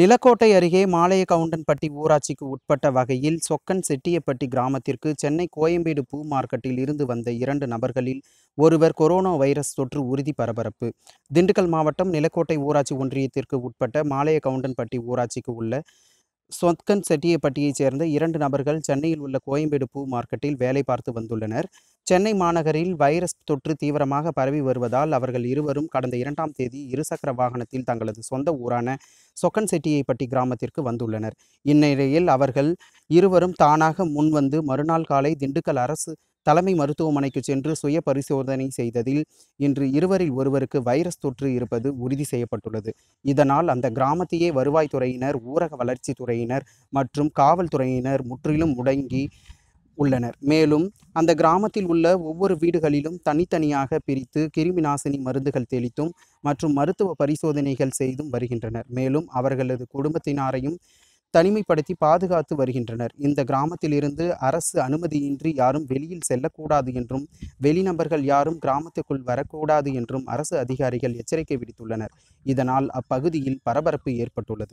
நிலக்கோட்டை அருகே மாலைய கவுண்டன்பட்டி ஊராட்சிக்கு உட்பட்ட வகையில் சொக்கன் செட்டியப்பட்டி கிராமத்திற்கு சென்னை கோயம்பேடு பூ மார்க்கெட்டில் இருந்து வந்த இரண்டு நபர்களில் ஒருவர் கொரோனா வைரஸ் தொற்று உறுதி பரபரப்பு திண்டுக்கல் மாவட்டம் நிலக்கோட்டை ஊராட்சி ஒன்றியத்திற்கு உட்பட்ட மாலைய கவுண்டன்பட்டி ஊராட்சிக்கு உள்ள சொக்கன் செட்டியப்பட்டியைச் சேர்ந்த இரண்டு நபர்கள் சென்னையில் உள்ள கோயம்பேடு பூ மார்க்கெட்டில் வேலை பார்த்து வந்துள்ளனர் சென்னை மாநகரில் வைரஸ் தொற்று தீவிரமாக பரவி வருவதால் அவர்கள் இருவரும் கடந்த இரண்டாம் தேதி இருசக்கர வாகனத்தில் தங்களது சொந்த ஊரான சொக்கன் செட்டியைப்பட்டி கிராமத்திற்கு வந்துள்ளனர் இந்நிலையில் அவர்கள் இருவரும் தானாக முன்வந்து மறுநாள் காலை திண்டுக்கல் அரசு தலைமை மருத்துவமனைக்கு சென்று சுய பரிசோதனை செய்ததில் இன்று இருவரில் ஒருவருக்கு வைரஸ் தொற்று இருப்பது உறுதி செய்யப்பட்டுள்ளது இதனால் அந்த கிராமத்தையே வருவாய்த்துறையினர் ஊரக வளர்ச்சித்துறையினர் மற்றும் காவல்துறையினர் முற்றிலும் முடங்கி உள்ளனர் மேலும் அந்த கிராமத்தில் உள்ள ஒவ்வொரு வீடுகளிலும் தனித்தனியாக பிரித்து கிருமி நாசினி மருந்துகள் தெளித்தும் மற்றும் மருத்துவ பரிசோதனைகள் செய்தும் வருகின்றனர் மேலும் அவர்களது குடும்பத்தினாரையும் தனிமைப்படுத்தி பாதுகாத்து வருகின்றனர் இந்த கிராமத்திலிருந்து அரசு அனுமதியின்றி யாரும் வெளியில் செல்லக்கூடாது என்றும் வெளிநபர்கள் யாரும் கிராமத்துக்குள் வரக்கூடாது என்றும் அரசு அதிகாரிகள் எச்சரிக்கை விடுத்துள்ளனர் இதனால் அப்பகுதியில் பரபரப்பு ஏற்பட்டுள்ளது